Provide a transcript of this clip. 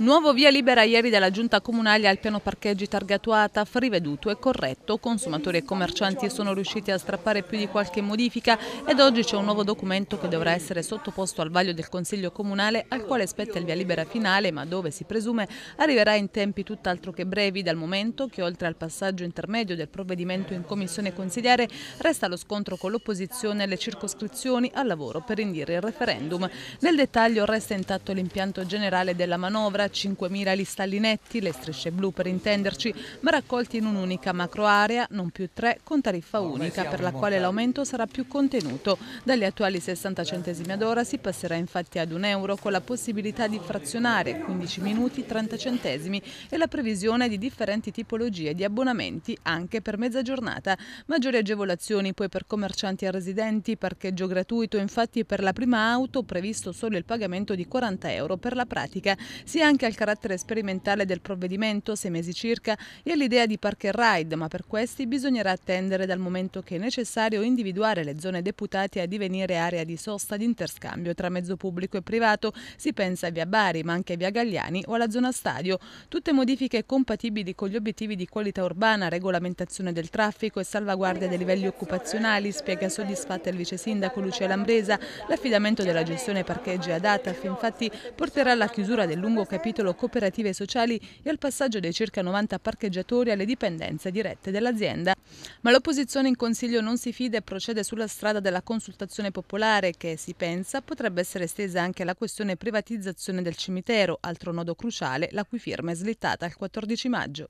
Nuovo via libera ieri dalla giunta comunale al piano parcheggi targatuata, ATAF, riveduto e corretto. Consumatori e commercianti sono riusciti a strappare più di qualche modifica ed oggi c'è un nuovo documento che dovrà essere sottoposto al vaglio del Consiglio Comunale al quale spetta il via libera finale ma dove si presume arriverà in tempi tutt'altro che brevi dal momento che oltre al passaggio intermedio del provvedimento in commissione consigliare resta lo scontro con l'opposizione e le circoscrizioni al lavoro per indire il referendum. Nel dettaglio resta intatto l'impianto generale della manovra 5.000 gli stallinetti, le strisce blu per intenderci, ma raccolti in un'unica macroarea, non più tre, con tariffa unica, per la quale l'aumento sarà più contenuto. Dagli attuali 60 centesimi ad ora si passerà infatti ad un euro con la possibilità di frazionare 15 minuti 30 centesimi e la previsione di differenti tipologie di abbonamenti anche per mezza giornata. Maggiori agevolazioni poi per commercianti e residenti, parcheggio gratuito infatti per la prima auto previsto solo il pagamento di 40 euro per la pratica, sia anche anche al carattere sperimentale del provvedimento, sei mesi circa, e all'idea di park and ride, ma per questi bisognerà attendere dal momento che è necessario individuare le zone deputate a divenire area di sosta di interscambio tra mezzo pubblico e privato, si pensa a via Bari, ma anche via Gagliani o alla zona stadio, tutte modifiche compatibili con gli obiettivi di qualità urbana, regolamentazione del traffico e salvaguardia dei livelli occupazionali, spiega soddisfatta il vice sindaco Lucia Lambresa, l'affidamento della gestione parcheggi ad data, infatti porterà alla chiusura del lungo capitolo capitolo cooperative sociali e al passaggio dei circa 90 parcheggiatori alle dipendenze dirette dell'azienda. Ma l'opposizione in Consiglio non si fida e procede sulla strada della consultazione popolare che, si pensa, potrebbe essere estesa anche alla questione privatizzazione del cimitero, altro nodo cruciale, la cui firma è slittata il 14 maggio.